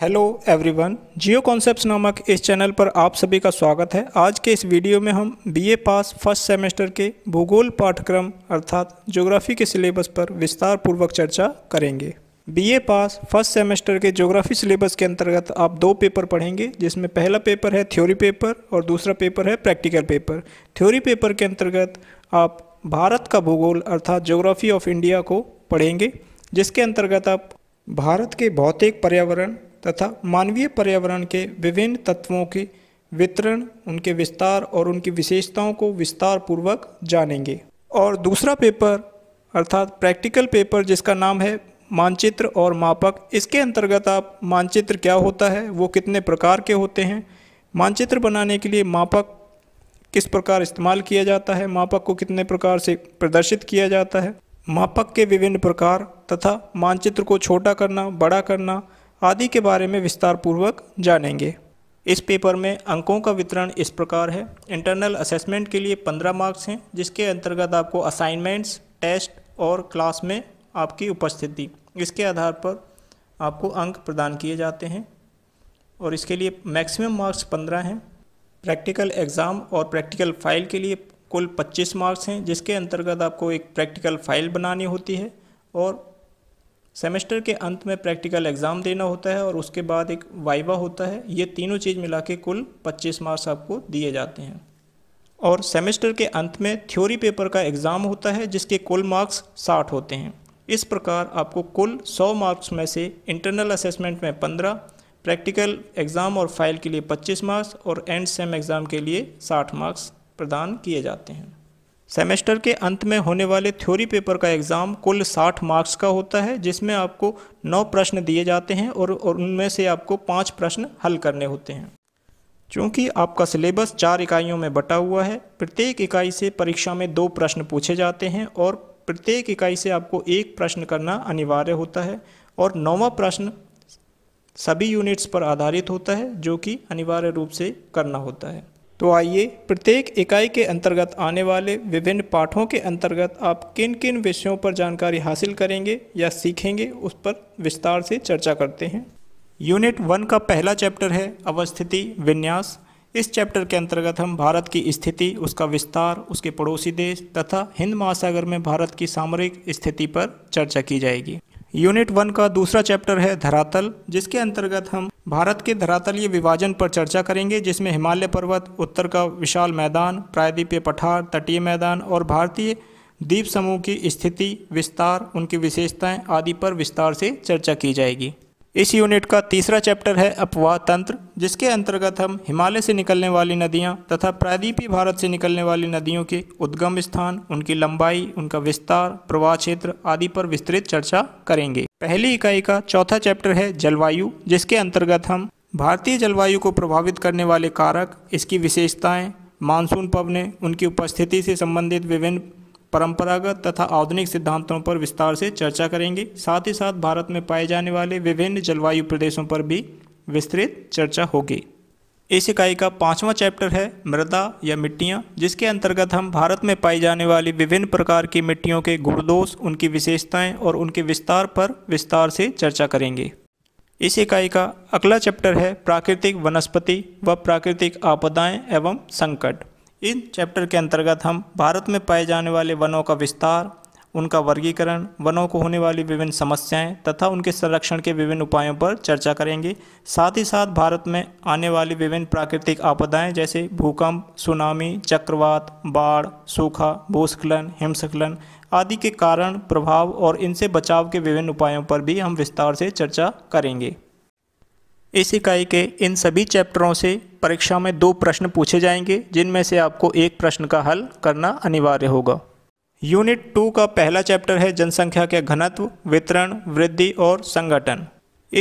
hello everyone जियो concepts नामक इस channel पर आप सभी का स्वागत है आज के इस वीडियो में हम बीए पास फर्स्ट सेमेस्टर के भूगोल पाठ्यक्रम अर्थात ज्योग्राफी के सिलेबस पर विस्तार पूर्वक चर्चा करेंगे बीए पास फर्स्ट सेमेस्टर के ज्योग्राफी सिलेबस के अंतर्गत आप दो पेपर पढ़ेंगे जिसमें पहला पेपर है थ्योरी पेपर और दूसरा पेपर है प्रैक्टिकल पेपर थ्योरी पेपर के अंतर्गत आप भारत का भूगोल अर्थात ज्योग्राफी ऑफ इंडिया को पढ़ेंगे जिसके अंतर्गत आप भारत के भौतिक पर्यावरण तथा मानवीय पर्यावरण के विभिन्न तत्वों के वितरण उनके विस्तार और उनकी विशेषताओं को विस्तार पूर्वक जानेंगे और दूसरा पेपर अर्थात प्रैक्टिकल पेपर जिसका नाम है मानचित्र और मापक इसके अंतर्गत आप मानचित्र क्या होता है वो कितने प्रकार के होते हैं मानचित्र बनाने के लिए मापक किस प्रकार इस्तेमाल किया जाता है मापक को कितने प्रकार से प्रदर्शित किया जाता है मापक के विभिन्न प्रकार तथा मानचित्र को छोटा करना बड़ा करना आदि के बारे में विस्तारपूर्वक जानेंगे इस पेपर में अंकों का वितरण इस प्रकार है इंटरनल असेसमेंट के लिए पंद्रह मार्क्स हैं जिसके अंतर्गत आपको असाइनमेंट्स टेस्ट और क्लास में आपकी उपस्थिति इसके आधार पर आपको अंक प्रदान किए जाते हैं और इसके लिए मैक्सिमम मार्क्स पंद्रह हैं प्रैक्टिकल एग्ज़ाम और प्रैक्टिकल फ़ाइल के लिए कुल पच्चीस मार्क्स हैं जिसके अंतर्गत आपको एक प्रैक्टिकल फ़ाइल बनानी होती है और सेमेस्टर के अंत में प्रैक्टिकल एग्ज़ाम देना होता है और उसके बाद एक वाइवा होता है ये तीनों चीज़ मिला के कुल 25 मार्क्स आपको दिए जाते हैं और सेमेस्टर के अंत में थ्योरी पेपर का एग्ज़ाम होता है जिसके कुल मार्क्स 60 होते हैं इस प्रकार आपको कुल 100 मार्क्स में से इंटरनल असेसमेंट में 15, प्रैक्टिकल एग्ज़ाम और फाइल के लिए 25 मार्क्स और एंड सेम एग्ज़ाम के लिए 60 मार्क्स प्रदान किए जाते हैं सेमेस्टर के अंत में होने वाले थ्योरी पेपर का एग्ज़ाम कुल 60 मार्क्स का होता है जिसमें आपको नौ प्रश्न दिए जाते हैं और, और उनमें से आपको पाँच प्रश्न हल करने होते हैं चूँकि आपका सिलेबस चार इकाइयों में बटा हुआ है प्रत्येक इकाई से परीक्षा में दो प्रश्न पूछे जाते हैं और प्रत्येक इकाई से आपको एक प्रश्न करना अनिवार्य होता है और नौवा प्रश्न सभी यूनिट्स पर आधारित होता है जो कि अनिवार्य रूप से करना होता है तो आइए प्रत्येक इकाई के अंतर्गत आने वाले विभिन्न पाठों के अंतर्गत आप किन किन विषयों पर जानकारी हासिल करेंगे या सीखेंगे उस पर विस्तार से चर्चा करते हैं यूनिट वन का पहला चैप्टर है अवस्थिति विन्यास इस चैप्टर के अंतर्गत हम भारत की स्थिति उसका विस्तार उसके पड़ोसी देश तथा हिंद महासागर में भारत की सामरिक स्थिति पर चर्चा की जाएगी यूनिट वन का दूसरा चैप्टर है धरातल जिसके अंतर्गत हम भारत के धरातलीय विभाजन पर चर्चा करेंगे जिसमें हिमालय पर्वत उत्तर का विशाल मैदान प्रायद्वीपीय पठार तटीय मैदान और भारतीय द्वीप समूह की स्थिति विस्तार उनकी विशेषताएं आदि पर विस्तार से चर्चा की जाएगी इस यूनिट का तीसरा चैप्टर है अपवाह तंत्र जिसके अंतर्गत हम हिमालय से निकलने वाली नदियां तथा प्रायद्वीपीय भारत से निकलने वाली नदियों के उद्गम स्थान उनकी लंबाई उनका विस्तार प्रवाह क्षेत्र आदि पर विस्तृत चर्चा करेंगे पहली इकाई का चौथा चैप्टर है जलवायु जिसके अंतर्गत हम भारतीय जलवायु को प्रभावित करने वाले कारक इसकी विशेषताएँ मानसून पवने उनकी उपस्थिति से संबंधित विभिन्न परंपरागत तथा आधुनिक सिद्धांतों पर विस्तार से चर्चा करेंगे साथ ही साथ भारत में पाए जाने वाले विभिन्न जलवायु प्रदेशों पर भी विस्तृत चर्चा होगी इस इकाई का पांचवा चैप्टर है मृदा या मिट्टियाँ जिसके अंतर्गत हम भारत में पाई जाने वाली विभिन्न प्रकार की मिट्टियों के गुणदोष उनकी विशेषताएं और उनके विस्तार पर विस्तार से चर्चा करेंगे इस इकाई का अगला चैप्टर है प्राकृतिक वनस्पति व प्राकृतिक आपदाएं एवं संकट इन चैप्टर के अंतर्गत हम भारत में पाए जाने वाले वनों का विस्तार उनका वर्गीकरण वनों को होने वाली विभिन्न समस्याएं तथा उनके संरक्षण के विभिन्न उपायों पर चर्चा करेंगे साथ ही साथ भारत में आने वाली विभिन्न प्राकृतिक आपदाएं जैसे भूकंप सुनामी चक्रवात बाढ़ सूखा भूस्खलन हिमस्खलन आदि के कारण प्रभाव और इनसे बचाव के विभिन्न उपायों पर भी हम विस्तार से चर्चा करेंगे इस इकाई के इन सभी चैप्टरों से परीक्षा में दो प्रश्न पूछे जाएंगे जिनमें से आपको एक प्रश्न का हल करना अनिवार्य होगा यूनिट टू का पहला चैप्टर है जनसंख्या के घनत्व वितरण वृद्धि और संगठन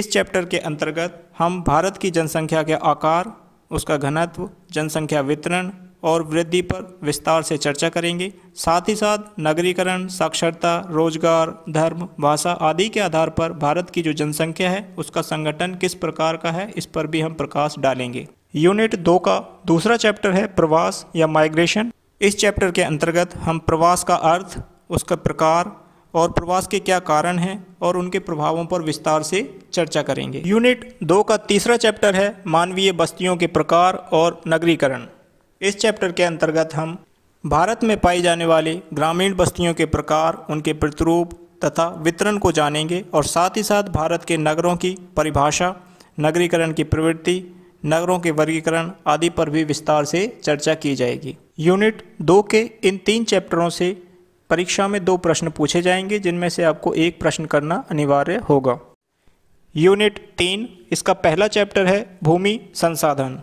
इस चैप्टर के अंतर्गत हम भारत की जनसंख्या के आकार उसका घनत्व जनसंख्या वितरण और वृद्धि पर विस्तार से चर्चा करेंगे साथ ही साथ नगरीकरण साक्षरता रोजगार धर्म भाषा आदि के आधार पर भारत की जो जनसंख्या है उसका संगठन किस प्रकार का है इस पर भी हम प्रकाश डालेंगे यूनिट दो का दूसरा चैप्टर है प्रवास या माइग्रेशन इस चैप्टर के अंतर्गत हम प्रवास का अर्थ उसका प्रकार और प्रवास के क्या कारण हैं और उनके प्रभावों पर विस्तार से चर्चा करेंगे यूनिट दो का तीसरा चैप्टर है मानवीय बस्तियों के प्रकार और नगरीकरण इस चैप्टर के अंतर्गत हम भारत में पाई जाने वाली ग्रामीण बस्तियों के प्रकार उनके प्रतिरूप तथा वितरण को जानेंगे और साथ ही साथ भारत के नगरों की परिभाषा नगरीकरण की प्रवृत्ति नगरों के वर्गीकरण आदि पर भी विस्तार से चर्चा की जाएगी यूनिट दो के इन तीन चैप्टरों से परीक्षा में दो प्रश्न पूछे जाएंगे जिनमें से आपको एक प्रश्न करना अनिवार्य होगा यूनिट तीन इसका पहला चैप्टर है भूमि संसाधन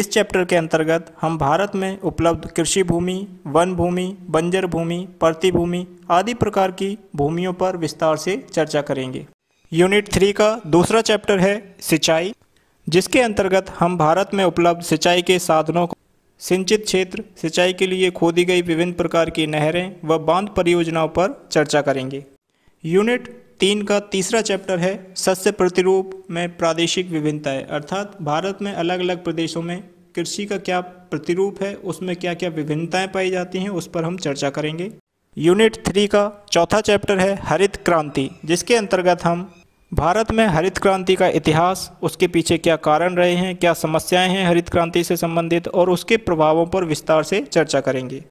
इस चैप्टर के अंतर्गत हम भारत में उपलब्ध कृषि भूमि वन भूमि बंजर भूमि परती भूमि आदि प्रकार की भूमियों पर विस्तार से चर्चा करेंगे यूनिट थ्री का दूसरा चैप्टर है सिंचाई जिसके अंतर्गत हम भारत में उपलब्ध सिंचाई के साधनों को सिंचित क्षेत्र सिंचाई के लिए खोदी गई विभिन्न प्रकार की नहरें व बांध परियोजनाओं पर चर्चा करेंगे यूनिट तीन का तीसरा चैप्टर है सस्य प्रतिरूप में प्रादेशिक विभिन्नताएं अर्थात भारत में अलग अलग प्रदेशों में कृषि का क्या प्रतिरूप है उसमें क्या क्या विभिन्नताएं पाई जाती हैं उस पर हम चर्चा करेंगे यूनिट थ्री का चौथा चैप्टर है हरित क्रांति जिसके अंतर्गत हम भारत में हरित क्रांति का इतिहास उसके पीछे क्या कारण रहे हैं क्या समस्याएं हैं हरित क्रांति से संबंधित और उसके प्रभावों पर विस्तार से चर्चा करेंगे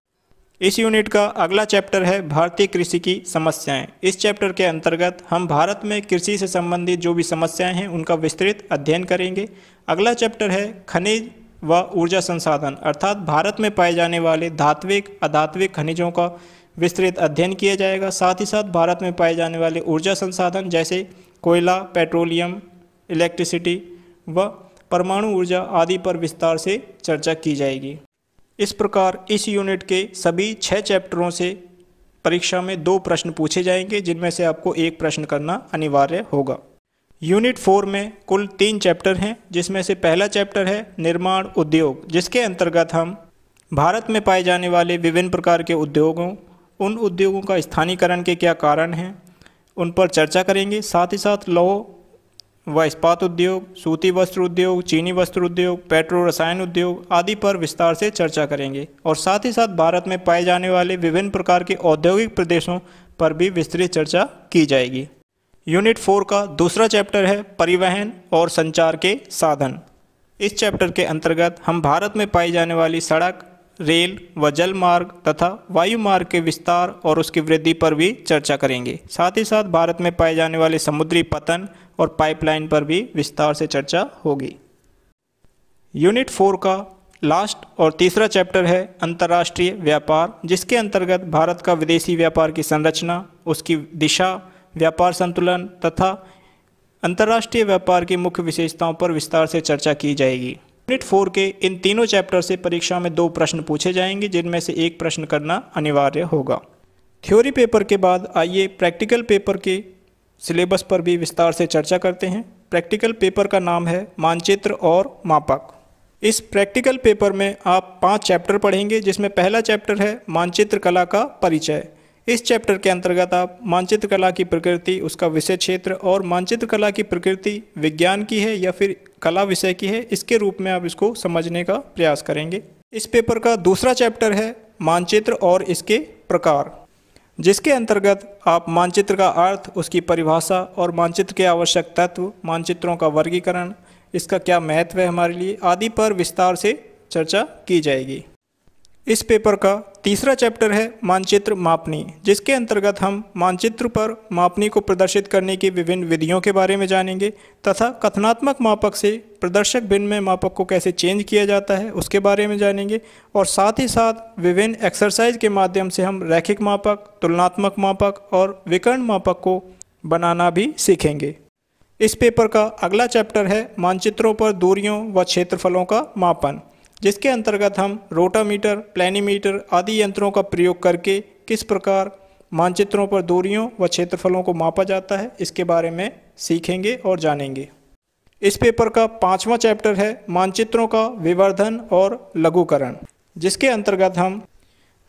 इस यूनिट का अगला चैप्टर है भारतीय कृषि की समस्याएं इस चैप्टर के अंतर्गत हम भारत में कृषि से संबंधित जो भी समस्याएं हैं उनका विस्तृत अध्ययन करेंगे अगला चैप्टर है खनिज व ऊर्जा संसाधन अर्थात भारत में पाए जाने वाले धात्विक अधात्विक खनिजों का विस्तृत अध्ययन किया जाएगा साथ ही साथ भारत में पाए जाने वाले ऊर्जा संसाधन जैसे कोयला पेट्रोलियम इलेक्ट्रिसिटी व परमाणु ऊर्जा आदि पर विस्तार से चर्चा की जाएगी इस प्रकार इस यूनिट के सभी छः चैप्टरों से परीक्षा में दो प्रश्न पूछे जाएंगे जिनमें से आपको एक प्रश्न करना अनिवार्य होगा यूनिट फोर में कुल तीन चैप्टर हैं जिसमें से पहला चैप्टर है निर्माण उद्योग जिसके अंतर्गत हम भारत में पाए जाने वाले विभिन्न प्रकार के उद्योगों उन उद्योगों का स्थानीयकरण के क्या कारण हैं उन पर चर्चा करेंगे साथ ही साथ लौह व इस्पात उद्योग सूती वस्त्र उद्योग चीनी वस्त्र उद्योग पेट्रो रसायन उद्योग आदि पर विस्तार से चर्चा करेंगे और साथ ही साथ भारत में पाए जाने वाले विभिन्न प्रकार के औद्योगिक प्रदेशों पर भी विस्तृत चर्चा की जाएगी यूनिट फोर का दूसरा चैप्टर है परिवहन और संचार के साधन इस चैप्टर के अंतर्गत हम भारत में पाई जाने वाली सड़क रेल व जल मार्ग तथा वायु मार्ग के विस्तार और उसकी वृद्धि पर भी चर्चा करेंगे साथ ही साथ भारत में पाए जाने वाले समुद्री पतन और पाइपलाइन पर भी विस्तार से चर्चा होगी यूनिट फोर का लास्ट और तीसरा चैप्टर है अंतर्राष्ट्रीय व्यापार जिसके अंतर्गत भारत का विदेशी व्यापार की संरचना उसकी दिशा व्यापार संतुलन तथा अंतर्राष्ट्रीय व्यापार की मुख्य विशेषताओं पर विस्तार से चर्चा की जाएगी यूनिट फोर के इन तीनों चैप्टर से परीक्षा में दो प्रश्न पूछे जाएंगे जिनमें से एक प्रश्न करना अनिवार्य होगा थ्योरी पेपर के बाद आइए प्रैक्टिकल पेपर के सिलेबस पर भी विस्तार से चर्चा करते हैं प्रैक्टिकल पेपर का नाम है मानचित्र और मापक इस प्रैक्टिकल पेपर में आप पांच चैप्टर पढ़ेंगे जिसमें पहला चैप्टर है मानचित्र कला का परिचय इस चैप्टर के अंतर्गत आप मानचित्र कला की प्रकृति उसका विषय क्षेत्र और मानचित्र कला की प्रकृति विज्ञान की है या फिर कला विषय की है इसके रूप में आप इसको समझने का प्रयास करेंगे इस पेपर का दूसरा चैप्टर है मानचित्र और इसके प्रकार जिसके अंतर्गत आप मानचित्र का अर्थ उसकी परिभाषा और मानचित्र के आवश्यक तत्व मानचित्रों का वर्गीकरण इसका क्या महत्व है हमारे लिए आदि पर विस्तार से चर्चा की जाएगी इस पेपर का तीसरा चैप्टर है मानचित्र मापनी जिसके अंतर्गत हम मानचित्र पर मापनी को प्रदर्शित करने की विभिन्न विधियों के बारे में जानेंगे तथा कथनात्मक मापक से प्रदर्शक भिन्न में मापक को कैसे चेंज किया जाता है उसके बारे में जानेंगे और साथ ही साथ विभिन्न एक्सरसाइज के माध्यम से हम रैखिक मापक तुलनात्मक मापक और विकर्ण मापक को बनाना भी सीखेंगे इस पेपर का अगला चैप्टर है मानचित्रों पर दूरियों व क्षेत्रफलों का मापन जिसके अंतर्गत हम रोटामीटर प्लानीमीटर आदि यंत्रों का प्रयोग करके किस प्रकार मानचित्रों पर दूरियों व क्षेत्रफलों को मापा जाता है इसके बारे में सीखेंगे और जानेंगे इस पेपर का पांचवा चैप्टर है मानचित्रों का विवर्धन और लघुकरण जिसके अंतर्गत हम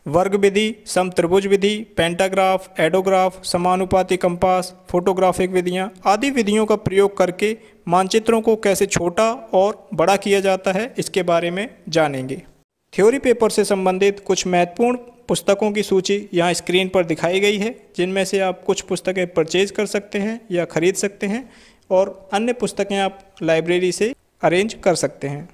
वर्ग विधि समत्रिभुज विधि पेंटाग्राफ एडोग्राफ समानुपाती कंपास फोटोग्राफिक विधियाँ आदि विधियों का प्रयोग करके मानचित्रों को कैसे छोटा और बड़ा किया जाता है इसके बारे में जानेंगे थ्योरी पेपर से संबंधित कुछ महत्वपूर्ण पुस्तकों की सूची यहाँ स्क्रीन पर दिखाई गई है जिनमें से आप कुछ पुस्तकें परचेज कर सकते हैं या खरीद सकते हैं और अन्य पुस्तकें आप लाइब्रेरी से अरेंज कर सकते हैं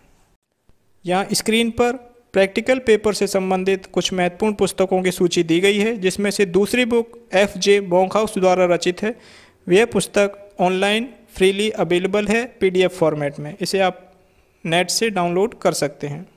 यहाँ स्क्रीन पर प्रैक्टिकल पेपर से संबंधित कुछ महत्वपूर्ण पुस्तकों की सूची दी गई है जिसमें से दूसरी बुक एफ जे बोंगहाउस द्वारा रचित है यह पुस्तक ऑनलाइन फ्रीली अवेलेबल है पीडीएफ फॉर्मेट में इसे आप नेट से डाउनलोड कर सकते हैं